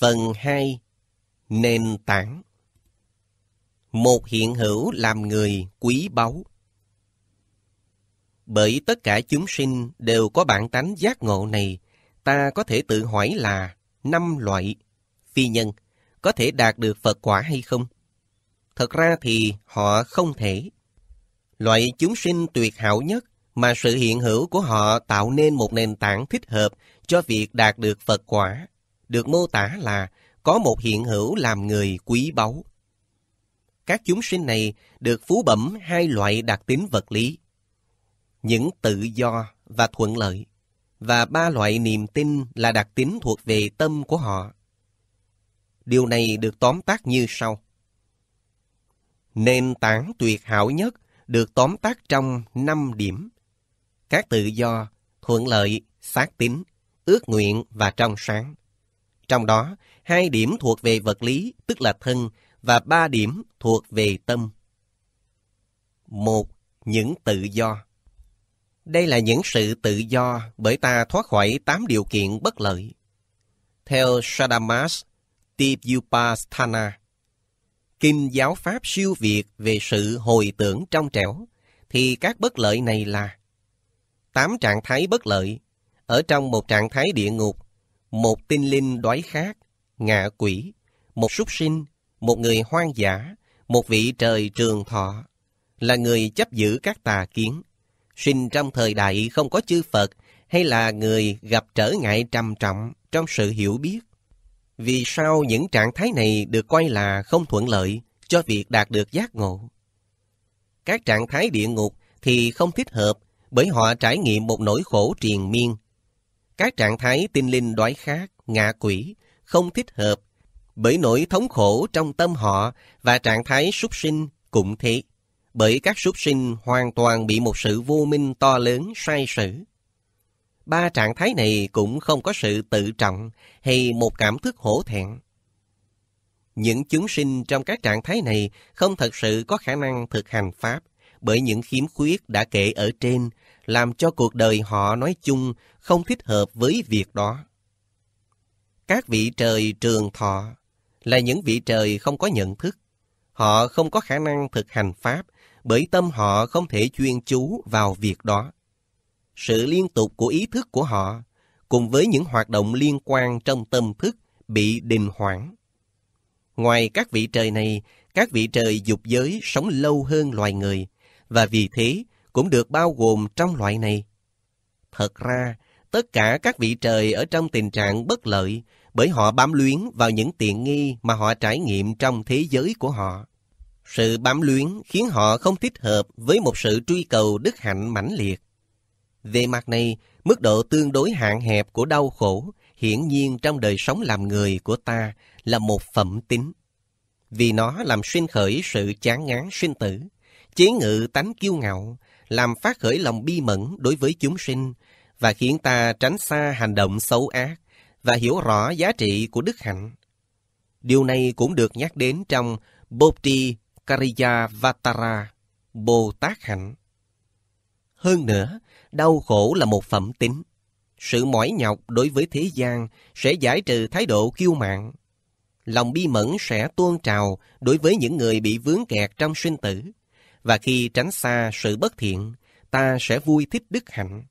Phần 2 Nền tảng Một hiện hữu làm người quý báu Bởi tất cả chúng sinh đều có bản tánh giác ngộ này, ta có thể tự hỏi là năm loại phi nhân có thể đạt được Phật quả hay không? Thật ra thì họ không thể. Loại chúng sinh tuyệt hảo nhất mà sự hiện hữu của họ tạo nên một nền tảng thích hợp cho việc đạt được Phật quả được mô tả là có một hiện hữu làm người quý báu. Các chúng sinh này được phú bẩm hai loại đặc tính vật lý, những tự do và thuận lợi, và ba loại niềm tin là đặc tính thuộc về tâm của họ. Điều này được tóm tắt như sau. Nền tảng tuyệt hảo nhất được tóm tắt trong 5 điểm. Các tự do, thuận lợi, xác tính, ước nguyện và trong sáng. Trong đó, hai điểm thuộc về vật lý, tức là thân, và ba điểm thuộc về tâm. Một, những tự do. Đây là những sự tự do bởi ta thoát khỏi tám điều kiện bất lợi. Theo Sadamas Tipyupasthana, Kinh giáo Pháp siêu việt về sự hồi tưởng trong trẻo, thì các bất lợi này là tám trạng thái bất lợi. Ở trong một trạng thái địa ngục, một tinh linh đói khát, ngạ quỷ, một súc sinh, một người hoang dã, một vị trời trường thọ, là người chấp giữ các tà kiến, sinh trong thời đại không có chư Phật hay là người gặp trở ngại trầm trọng trong sự hiểu biết. Vì sao những trạng thái này được coi là không thuận lợi cho việc đạt được giác ngộ? Các trạng thái địa ngục thì không thích hợp bởi họ trải nghiệm một nỗi khổ triền miên các trạng thái tinh linh đói khát, ngạ quỷ, không thích hợp, bởi nỗi thống khổ trong tâm họ và trạng thái súc sinh cũng thế, bởi các súc sinh hoàn toàn bị một sự vô minh to lớn sai sử. Ba trạng thái này cũng không có sự tự trọng hay một cảm thức hổ thẹn. Những chúng sinh trong các trạng thái này không thật sự có khả năng thực hành Pháp, bởi những khiếm khuyết đã kể ở trên làm cho cuộc đời họ nói chung không thích hợp với việc đó. Các vị trời trường thọ là những vị trời không có nhận thức. Họ không có khả năng thực hành Pháp bởi tâm họ không thể chuyên chú vào việc đó. Sự liên tục của ý thức của họ cùng với những hoạt động liên quan trong tâm thức bị đình hoãn. Ngoài các vị trời này, các vị trời dục giới sống lâu hơn loài người, và vì thế cũng được bao gồm trong loại này. Thật ra, tất cả các vị trời ở trong tình trạng bất lợi bởi họ bám luyến vào những tiện nghi mà họ trải nghiệm trong thế giới của họ. Sự bám luyến khiến họ không thích hợp với một sự truy cầu đức hạnh mãnh liệt. Về mặt này, mức độ tương đối hạn hẹp của đau khổ hiển nhiên trong đời sống làm người của ta là một phẩm tính. Vì nó làm xuyên khởi sự chán ngán sinh tử, chế ngự tánh kiêu ngạo, làm phát khởi lòng bi mẫn đối với chúng sinh và khiến ta tránh xa hành động xấu ác và hiểu rõ giá trị của đức hạnh. Điều này cũng được nhắc đến trong Bodhi Kariya Vatara, Bồ Tát Hạnh. Hơn nữa, đau khổ là một phẩm tính. Sự mỏi nhọc đối với thế gian sẽ giải trừ thái độ kiêu mạn. Lòng bi mẫn sẽ tuôn trào đối với những người bị vướng kẹt trong sinh tử và khi tránh xa sự bất thiện, ta sẽ vui thích đức hạnh.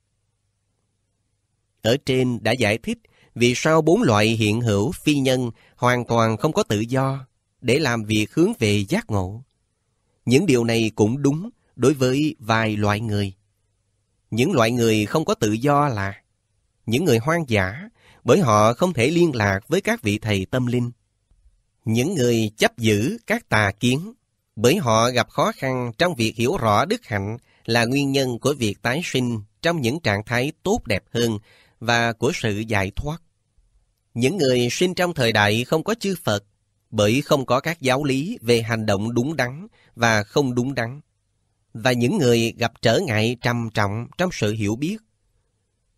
Ở trên đã giải thích vì sao bốn loại hiện hữu phi nhân hoàn toàn không có tự do để làm việc hướng về giác ngộ. Những điều này cũng đúng đối với vài loại người. Những loại người không có tự do là những người hoang dã bởi họ không thể liên lạc với các vị thầy tâm linh. Những người chấp giữ các tà kiến bởi họ gặp khó khăn trong việc hiểu rõ đức hạnh là nguyên nhân của việc tái sinh trong những trạng thái tốt đẹp hơn và của sự giải thoát. Những người sinh trong thời đại không có chư Phật bởi không có các giáo lý về hành động đúng đắn và không đúng đắn và những người gặp trở ngại trầm trọng trong sự hiểu biết.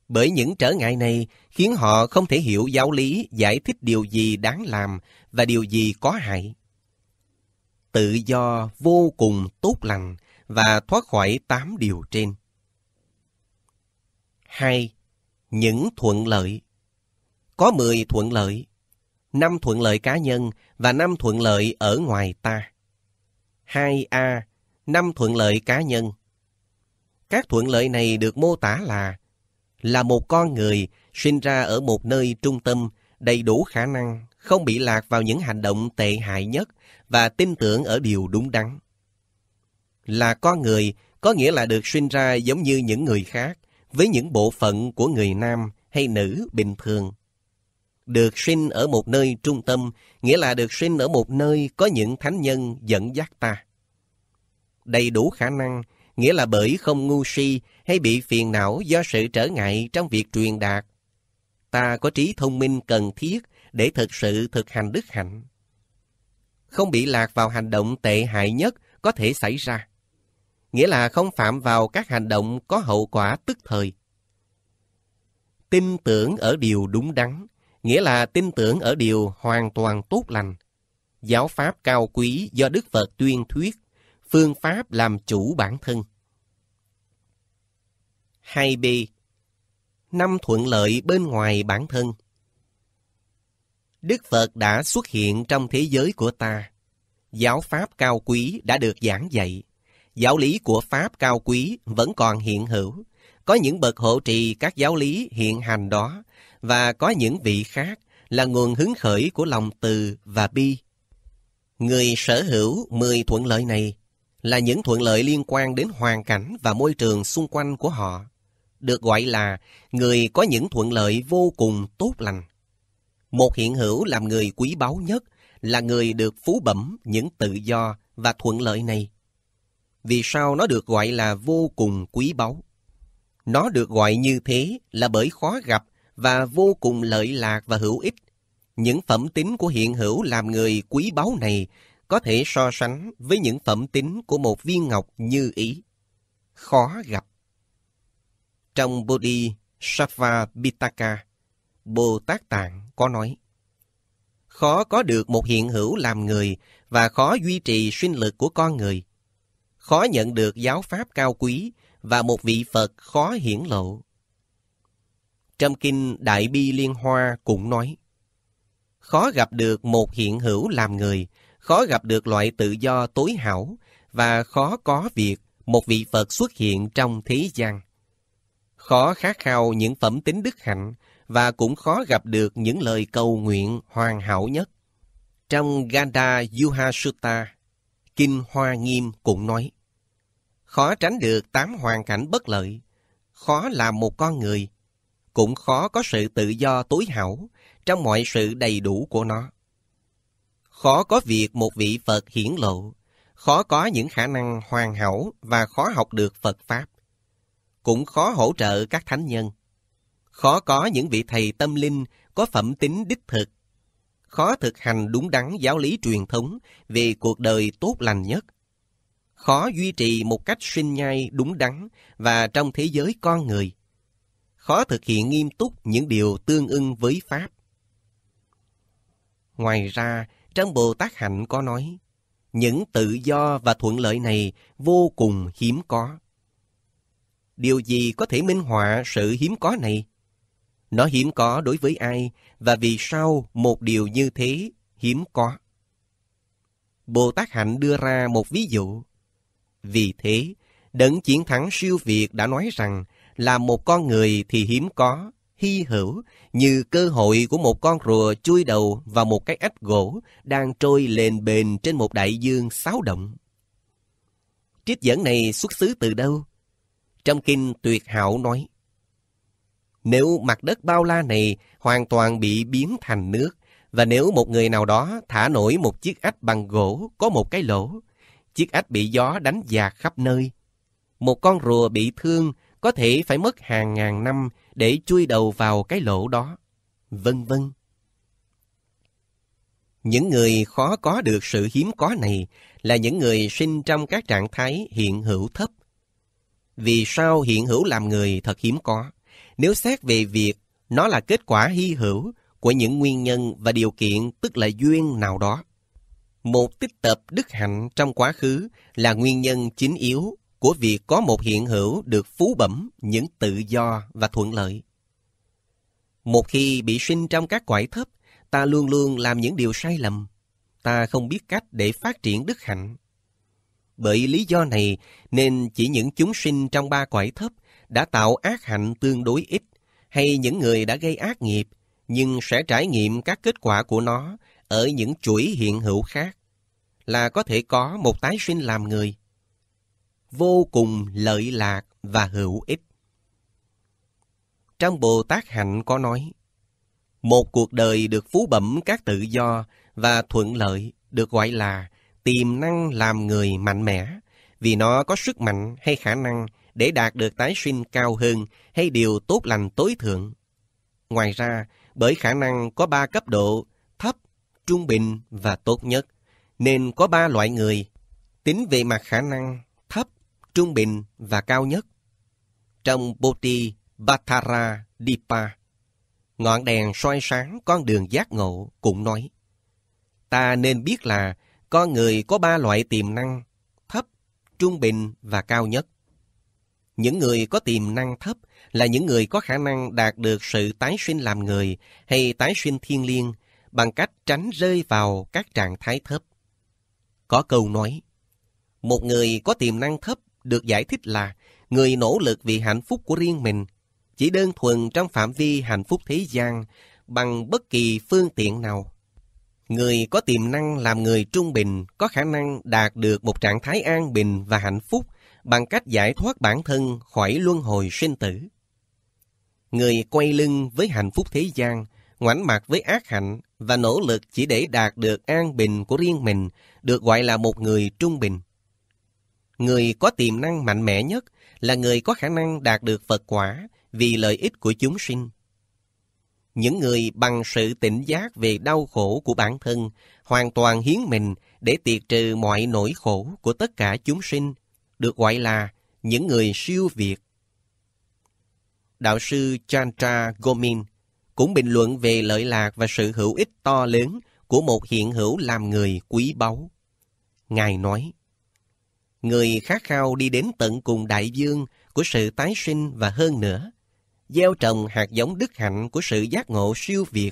Bởi những trở ngại này khiến họ không thể hiểu giáo lý giải thích điều gì đáng làm và điều gì có hại tự do vô cùng tốt lành và thoát khỏi tám điều trên. 2. Những thuận lợi Có 10 thuận lợi, 5 thuận lợi cá nhân và 5 thuận lợi ở ngoài ta. 2A. 5 thuận lợi cá nhân Các thuận lợi này được mô tả là là một con người sinh ra ở một nơi trung tâm đầy đủ khả năng không bị lạc vào những hành động tệ hại nhất và tin tưởng ở điều đúng đắn. Là con người có nghĩa là được sinh ra giống như những người khác, với những bộ phận của người nam hay nữ bình thường. Được sinh ở một nơi trung tâm, nghĩa là được sinh ở một nơi có những thánh nhân dẫn dắt ta. Đầy đủ khả năng, nghĩa là bởi không ngu si hay bị phiền não do sự trở ngại trong việc truyền đạt. Ta có trí thông minh cần thiết để thực sự thực hành đức hạnh. Không bị lạc vào hành động tệ hại nhất có thể xảy ra, nghĩa là không phạm vào các hành động có hậu quả tức thời. Tin tưởng ở điều đúng đắn, nghĩa là tin tưởng ở điều hoàn toàn tốt lành. Giáo pháp cao quý do Đức Phật tuyên thuyết, phương pháp làm chủ bản thân. 2b. Năm thuận lợi bên ngoài bản thân Đức Phật đã xuất hiện trong thế giới của ta. Giáo pháp cao quý đã được giảng dạy. Giáo lý của pháp cao quý vẫn còn hiện hữu. Có những bậc hộ trì các giáo lý hiện hành đó và có những vị khác là nguồn hứng khởi của lòng từ và bi. Người sở hữu 10 thuận lợi này là những thuận lợi liên quan đến hoàn cảnh và môi trường xung quanh của họ, được gọi là người có những thuận lợi vô cùng tốt lành. Một hiện hữu làm người quý báu nhất là người được phú bẩm những tự do và thuận lợi này. Vì sao nó được gọi là vô cùng quý báu? Nó được gọi như thế là bởi khó gặp và vô cùng lợi lạc và hữu ích. Những phẩm tính của hiện hữu làm người quý báu này có thể so sánh với những phẩm tính của một viên ngọc như ý. Khó gặp. Trong Bodhi Sattva Pitaka, Bồ Tát Tạng có nói, Khó có được một hiện hữu làm người và khó duy trì sinh lực của con người. Khó nhận được giáo pháp cao quý và một vị Phật khó hiển lộ. Trong kinh Đại Bi Liên Hoa cũng nói, Khó gặp được một hiện hữu làm người, khó gặp được loại tự do tối hảo và khó có việc một vị Phật xuất hiện trong thế gian. Khó khát khao những phẩm tính đức hạnh và cũng khó gặp được những lời cầu nguyện hoàn hảo nhất. Trong Ganda Yuha Sutta, Kinh Hoa Nghiêm cũng nói, khó tránh được tám hoàn cảnh bất lợi, khó làm một con người, cũng khó có sự tự do tối hảo trong mọi sự đầy đủ của nó. Khó có việc một vị Phật hiển lộ, khó có những khả năng hoàn hảo và khó học được Phật Pháp. Cũng khó hỗ trợ các thánh nhân Khó có những vị thầy tâm linh có phẩm tính đích thực. Khó thực hành đúng đắn giáo lý truyền thống về cuộc đời tốt lành nhất. Khó duy trì một cách sinh nhai đúng đắn và trong thế giới con người. Khó thực hiện nghiêm túc những điều tương ưng với Pháp. Ngoài ra, trong Bồ Tát Hạnh có nói, những tự do và thuận lợi này vô cùng hiếm có. Điều gì có thể minh họa sự hiếm có này? Nó hiếm có đối với ai và vì sao một điều như thế hiếm có? Bồ Tát Hạnh đưa ra một ví dụ. Vì thế, đấng chiến thắng siêu việt đã nói rằng là một con người thì hiếm có, hy hữu như cơ hội của một con rùa chui đầu vào một cái ếch gỗ đang trôi lên bền trên một đại dương xáo động. Triết dẫn này xuất xứ từ đâu? Trong kinh tuyệt hảo nói, nếu mặt đất bao la này hoàn toàn bị biến thành nước, và nếu một người nào đó thả nổi một chiếc ách bằng gỗ có một cái lỗ, chiếc ách bị gió đánh dạt khắp nơi. Một con rùa bị thương có thể phải mất hàng ngàn năm để chui đầu vào cái lỗ đó, vân vân. Những người khó có được sự hiếm có này là những người sinh trong các trạng thái hiện hữu thấp. Vì sao hiện hữu làm người thật hiếm có? Nếu xét về việc, nó là kết quả hy hữu của những nguyên nhân và điều kiện tức là duyên nào đó. Một tích tập đức hạnh trong quá khứ là nguyên nhân chính yếu của việc có một hiện hữu được phú bẩm những tự do và thuận lợi. Một khi bị sinh trong các quải thấp, ta luôn luôn làm những điều sai lầm. Ta không biết cách để phát triển đức hạnh. Bởi lý do này nên chỉ những chúng sinh trong ba quải thấp đã tạo ác hạnh tương đối ít hay những người đã gây ác nghiệp nhưng sẽ trải nghiệm các kết quả của nó ở những chuỗi hiện hữu khác là có thể có một tái sinh làm người. Vô cùng lợi lạc và hữu ích. Trong Bồ Tát Hạnh có nói, một cuộc đời được phú bẩm các tự do và thuận lợi được gọi là tiềm năng làm người mạnh mẽ vì nó có sức mạnh hay khả năng để đạt được tái sinh cao hơn hay điều tốt lành tối thượng. Ngoài ra, bởi khả năng có ba cấp độ thấp, trung bình và tốt nhất, nên có ba loại người tính về mặt khả năng thấp, trung bình và cao nhất. Trong Bodhi Bhattara Dipa, ngọn đèn soi sáng con đường giác ngộ cũng nói, ta nên biết là con người có ba loại tiềm năng, thấp, trung bình và cao nhất. Những người có tiềm năng thấp là những người có khả năng đạt được sự tái sinh làm người hay tái sinh thiên liêng bằng cách tránh rơi vào các trạng thái thấp. Có câu nói, một người có tiềm năng thấp được giải thích là người nỗ lực vì hạnh phúc của riêng mình, chỉ đơn thuần trong phạm vi hạnh phúc thế gian bằng bất kỳ phương tiện nào. Người có tiềm năng làm người trung bình có khả năng đạt được một trạng thái an bình và hạnh phúc bằng cách giải thoát bản thân khỏi luân hồi sinh tử. Người quay lưng với hạnh phúc thế gian, ngoảnh mặt với ác hạnh và nỗ lực chỉ để đạt được an bình của riêng mình được gọi là một người trung bình. Người có tiềm năng mạnh mẽ nhất là người có khả năng đạt được Phật quả vì lợi ích của chúng sinh. Những người bằng sự tỉnh giác về đau khổ của bản thân hoàn toàn hiến mình để tiệt trừ mọi nỗi khổ của tất cả chúng sinh được gọi là những người siêu việt. Đạo sư Chandra Gomin cũng bình luận về lợi lạc và sự hữu ích to lớn của một hiện hữu làm người quý báu. Ngài nói, Người khát khao đi đến tận cùng đại dương của sự tái sinh và hơn nữa, gieo trồng hạt giống đức hạnh của sự giác ngộ siêu việt.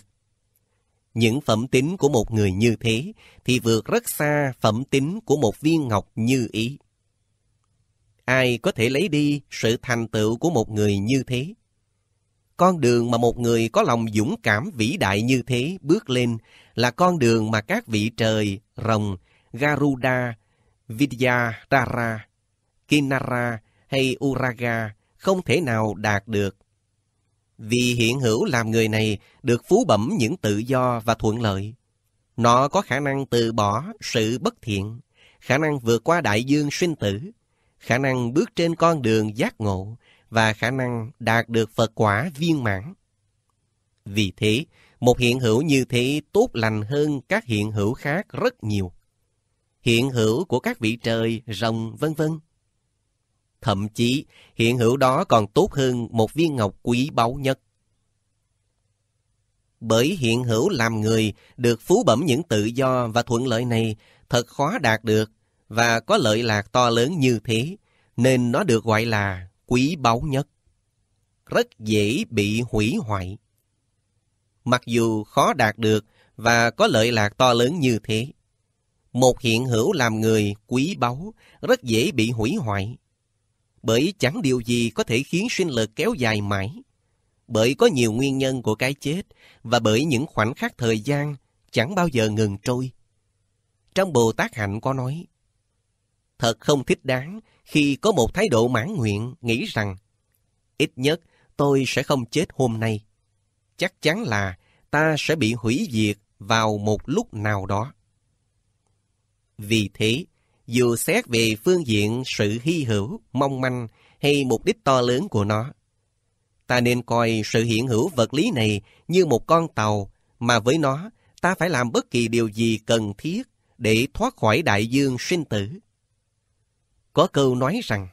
Những phẩm tính của một người như thế thì vượt rất xa phẩm tính của một viên ngọc như ý. Ai có thể lấy đi sự thành tựu của một người như thế? Con đường mà một người có lòng dũng cảm vĩ đại như thế bước lên là con đường mà các vị trời Rồng, Garuda, vidyadara Kinara hay Uraga không thể nào đạt được. Vì hiện hữu làm người này được phú bẩm những tự do và thuận lợi. Nó có khả năng từ bỏ sự bất thiện, khả năng vượt qua đại dương sinh tử, khả năng bước trên con đường giác ngộ và khả năng đạt được Phật quả viên mãn. Vì thế, một hiện hữu như thế tốt lành hơn các hiện hữu khác rất nhiều. Hiện hữu của các vị trời, rồng, vân vân. Thậm chí, hiện hữu đó còn tốt hơn một viên ngọc quý báu nhất. Bởi hiện hữu làm người được phú bẩm những tự do và thuận lợi này thật khó đạt được và có lợi lạc to lớn như thế, nên nó được gọi là quý báu nhất. Rất dễ bị hủy hoại. Mặc dù khó đạt được và có lợi lạc to lớn như thế, một hiện hữu làm người quý báu rất dễ bị hủy hoại. Bởi chẳng điều gì có thể khiến sinh lực kéo dài mãi. Bởi có nhiều nguyên nhân của cái chết và bởi những khoảnh khắc thời gian chẳng bao giờ ngừng trôi. Trong Bồ Tát Hạnh có nói, thật không thích đáng khi có một thái độ mãn nguyện nghĩ rằng ít nhất tôi sẽ không chết hôm nay. Chắc chắn là ta sẽ bị hủy diệt vào một lúc nào đó. Vì thế, dù xét về phương diện sự hy hữu, mong manh hay mục đích to lớn của nó, ta nên coi sự hiện hữu vật lý này như một con tàu mà với nó ta phải làm bất kỳ điều gì cần thiết để thoát khỏi đại dương sinh tử có câu nói rằng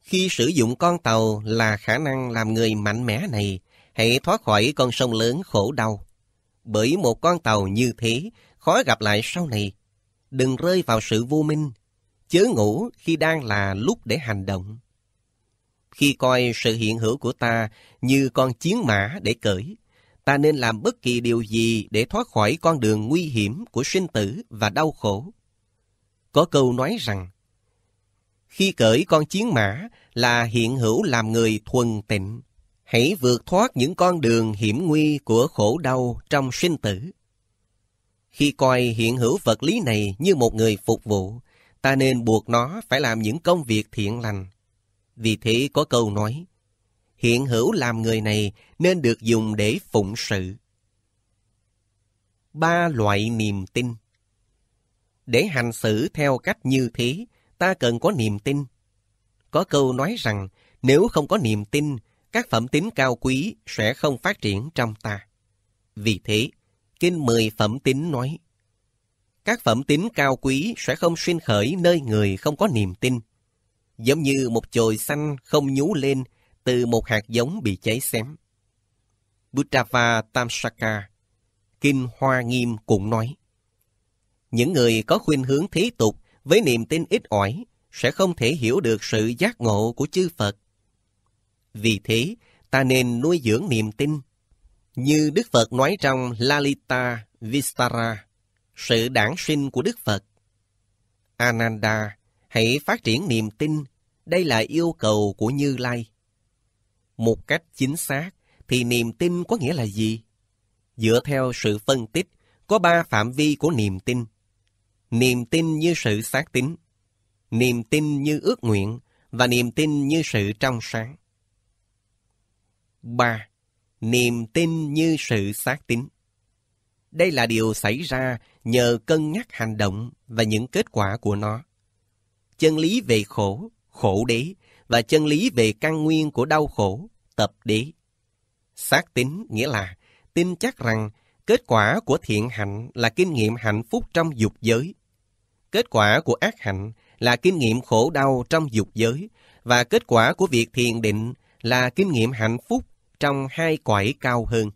Khi sử dụng con tàu là khả năng làm người mạnh mẽ này, hãy thoát khỏi con sông lớn khổ đau. Bởi một con tàu như thế, khó gặp lại sau này. Đừng rơi vào sự vô minh, chớ ngủ khi đang là lúc để hành động. Khi coi sự hiện hữu của ta như con chiến mã để cởi, ta nên làm bất kỳ điều gì để thoát khỏi con đường nguy hiểm của sinh tử và đau khổ. Có câu nói rằng, khi cởi con chiến mã là hiện hữu làm người thuần tịnh. Hãy vượt thoát những con đường hiểm nguy của khổ đau trong sinh tử. Khi coi hiện hữu vật lý này như một người phục vụ, ta nên buộc nó phải làm những công việc thiện lành. Vì thế có câu nói, hiện hữu làm người này nên được dùng để phụng sự. Ba loại niềm tin Để hành xử theo cách như thế, ta cần có niềm tin. Có câu nói rằng, nếu không có niềm tin, các phẩm tính cao quý sẽ không phát triển trong ta. Vì thế, Kinh 10 Phẩm Tính nói, Các phẩm tính cao quý sẽ không xuyên khởi nơi người không có niềm tin, giống như một chồi xanh không nhú lên từ một hạt giống bị cháy xém. Buddhava Tamsaka, Kinh Hoa Nghiêm cũng nói, Những người có khuynh hướng thế tục với niềm tin ít ỏi, sẽ không thể hiểu được sự giác ngộ của chư Phật. Vì thế, ta nên nuôi dưỡng niềm tin. Như Đức Phật nói trong Lalita Vistara, sự đảng sinh của Đức Phật. Ananda, hãy phát triển niềm tin, đây là yêu cầu của Như Lai. Một cách chính xác, thì niềm tin có nghĩa là gì? Dựa theo sự phân tích, có ba phạm vi của niềm tin niềm tin như sự xác tín, niềm tin như ước nguyện và niềm tin như sự trong sáng. 3. Niềm tin như sự xác tín. Đây là điều xảy ra nhờ cân nhắc hành động và những kết quả của nó. Chân lý về khổ, khổ đế và chân lý về căn nguyên của đau khổ, tập đế. Xác tín nghĩa là tin chắc rằng kết quả của thiện hạnh là kinh nghiệm hạnh phúc trong dục giới Kết quả của ác hạnh là kinh nghiệm khổ đau trong dục giới và kết quả của việc thiền định là kinh nghiệm hạnh phúc trong hai quải cao hơn.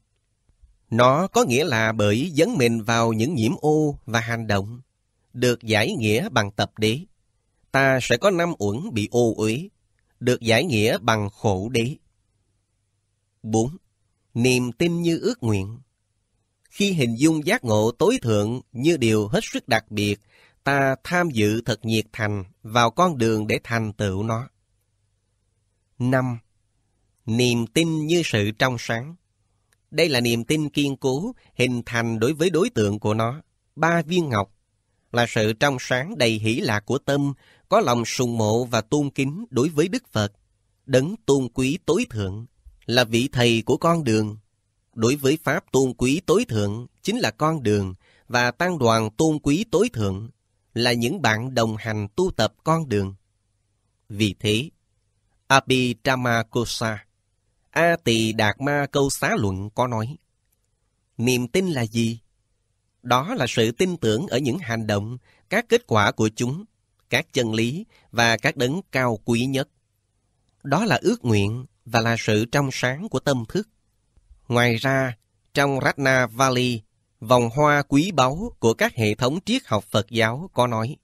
Nó có nghĩa là bởi dấn mình vào những nhiễm ô và hành động, được giải nghĩa bằng tập đế. Ta sẽ có năm uẩn bị ô uế, được giải nghĩa bằng khổ đế. 4. Niềm tin như ước nguyện Khi hình dung giác ngộ tối thượng như điều hết sức đặc biệt ta tham dự thật nhiệt thành vào con đường để thành tựu nó. 5. Niềm tin như sự trong sáng. Đây là niềm tin kiên cố hình thành đối với đối tượng của nó. Ba viên ngọc là sự trong sáng đầy hỷ lạc của tâm, có lòng sùng mộ và tôn kính đối với Đức Phật, đấng tôn quý tối thượng, là vị thầy của con đường. Đối với Pháp tôn quý tối thượng chính là con đường và tăng đoàn tôn quý tối thượng là những bạn đồng hành tu tập con đường. Vì thế, Abhidhamma Kosa, A Tỳ Đạt Ma Câu Xá Luận có nói, Niềm tin là gì? Đó là sự tin tưởng ở những hành động, các kết quả của chúng, các chân lý và các đấng cao quý nhất. Đó là ước nguyện và là sự trong sáng của tâm thức. Ngoài ra, trong Ratna Valley vòng hoa quý báu của các hệ thống triết học Phật giáo có nói.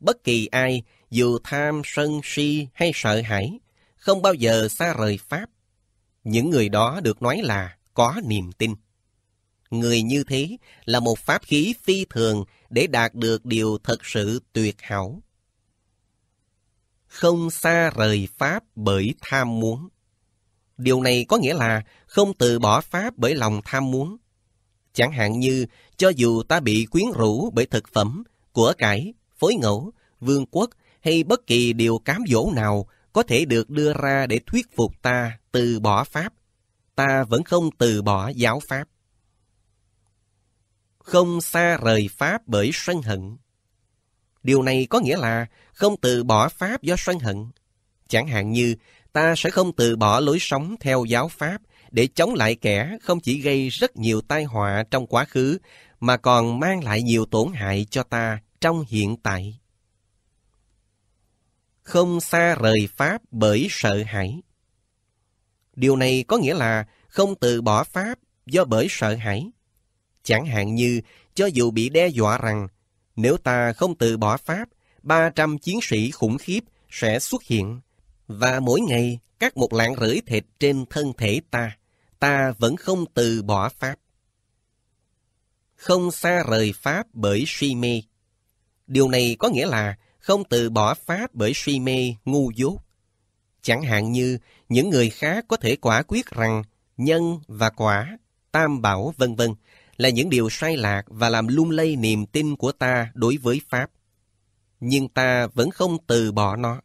Bất kỳ ai, dù tham, sân, si hay sợ hãi, không bao giờ xa rời Pháp. Những người đó được nói là có niềm tin. Người như thế là một pháp khí phi thường để đạt được điều thật sự tuyệt hảo. Không xa rời Pháp bởi tham muốn. Điều này có nghĩa là không từ bỏ Pháp bởi lòng tham muốn, Chẳng hạn như, cho dù ta bị quyến rũ bởi thực phẩm, của cải, phối ngẫu, vương quốc hay bất kỳ điều cám dỗ nào có thể được đưa ra để thuyết phục ta từ bỏ Pháp, ta vẫn không từ bỏ giáo Pháp. Không xa rời Pháp bởi sân hận. Điều này có nghĩa là không từ bỏ Pháp do sân hận. Chẳng hạn như, ta sẽ không từ bỏ lối sống theo giáo Pháp để chống lại kẻ không chỉ gây rất nhiều tai họa trong quá khứ, mà còn mang lại nhiều tổn hại cho ta trong hiện tại. Không xa rời Pháp bởi sợ hãi. Điều này có nghĩa là không từ bỏ Pháp do bởi sợ hãi. Chẳng hạn như, cho dù bị đe dọa rằng, nếu ta không từ bỏ Pháp, 300 chiến sĩ khủng khiếp sẽ xuất hiện, và mỗi ngày cắt một lạng rưỡi thịt trên thân thể ta ta vẫn không từ bỏ Pháp. Không xa rời Pháp bởi suy mê. Điều này có nghĩa là không từ bỏ Pháp bởi suy mê ngu dốt. Chẳng hạn như những người khác có thể quả quyết rằng nhân và quả, tam bảo vân vân là những điều sai lạc và làm lung lay niềm tin của ta đối với Pháp. Nhưng ta vẫn không từ bỏ nó.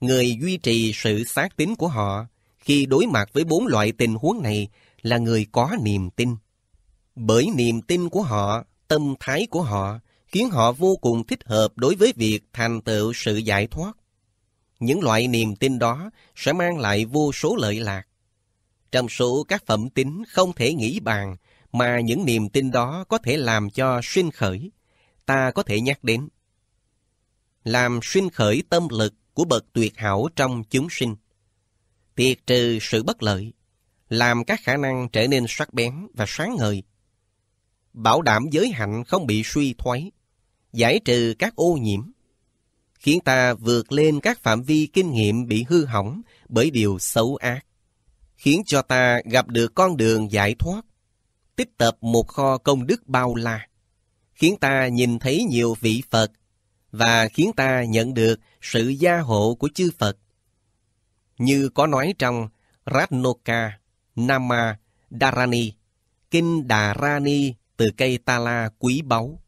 Người duy trì sự xác tín của họ khi đối mặt với bốn loại tình huống này là người có niềm tin. Bởi niềm tin của họ, tâm thái của họ khiến họ vô cùng thích hợp đối với việc thành tựu sự giải thoát. Những loại niềm tin đó sẽ mang lại vô số lợi lạc. Trong số các phẩm tính không thể nghĩ bàn mà những niềm tin đó có thể làm cho xuyên khởi, ta có thể nhắc đến. Làm xuyên khởi tâm lực của bậc tuyệt hảo trong chúng sinh tiệt trừ sự bất lợi, làm các khả năng trở nên sắc bén và sáng ngời, bảo đảm giới hạnh không bị suy thoái, giải trừ các ô nhiễm, khiến ta vượt lên các phạm vi kinh nghiệm bị hư hỏng bởi điều xấu ác, khiến cho ta gặp được con đường giải thoát, tích tập một kho công đức bao la, khiến ta nhìn thấy nhiều vị Phật và khiến ta nhận được sự gia hộ của chư Phật như có nói trong Ratnoka, Nama, Dharani, Kinh Đà Rani từ cây Tala quý báu.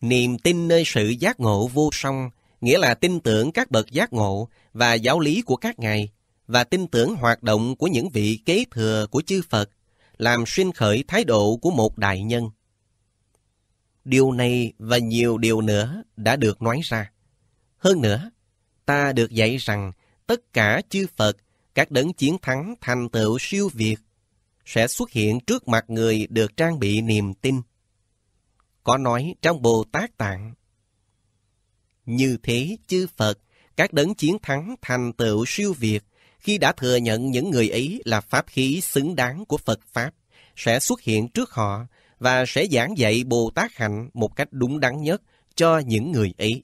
Niềm tin nơi sự giác ngộ vô song, nghĩa là tin tưởng các bậc giác ngộ và giáo lý của các ngài, và tin tưởng hoạt động của những vị kế thừa của chư Phật, làm xuyên khởi thái độ của một đại nhân. Điều này và nhiều điều nữa đã được nói ra. Hơn nữa, ta được dạy rằng tất cả chư Phật, các đấng chiến thắng thành tựu siêu việt sẽ xuất hiện trước mặt người được trang bị niềm tin. Có nói trong Bồ Tát Tạng, Như thế chư Phật, các đấng chiến thắng thành tựu siêu việt khi đã thừa nhận những người ấy là pháp khí xứng đáng của Phật Pháp, sẽ xuất hiện trước họ và sẽ giảng dạy Bồ Tát Hạnh một cách đúng đắn nhất cho những người ấy.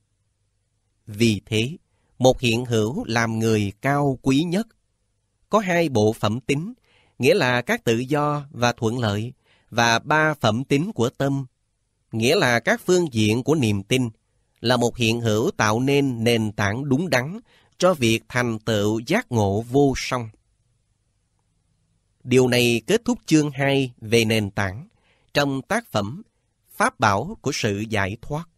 Vì thế, một hiện hữu làm người cao quý nhất. Có hai bộ phẩm tính, nghĩa là các tự do và thuận lợi, và ba phẩm tính của tâm, nghĩa là các phương diện của niềm tin, là một hiện hữu tạo nên nền tảng đúng đắn cho việc thành tựu giác ngộ vô song. Điều này kết thúc chương 2 về nền tảng trong tác phẩm Pháp bảo của sự giải thoát.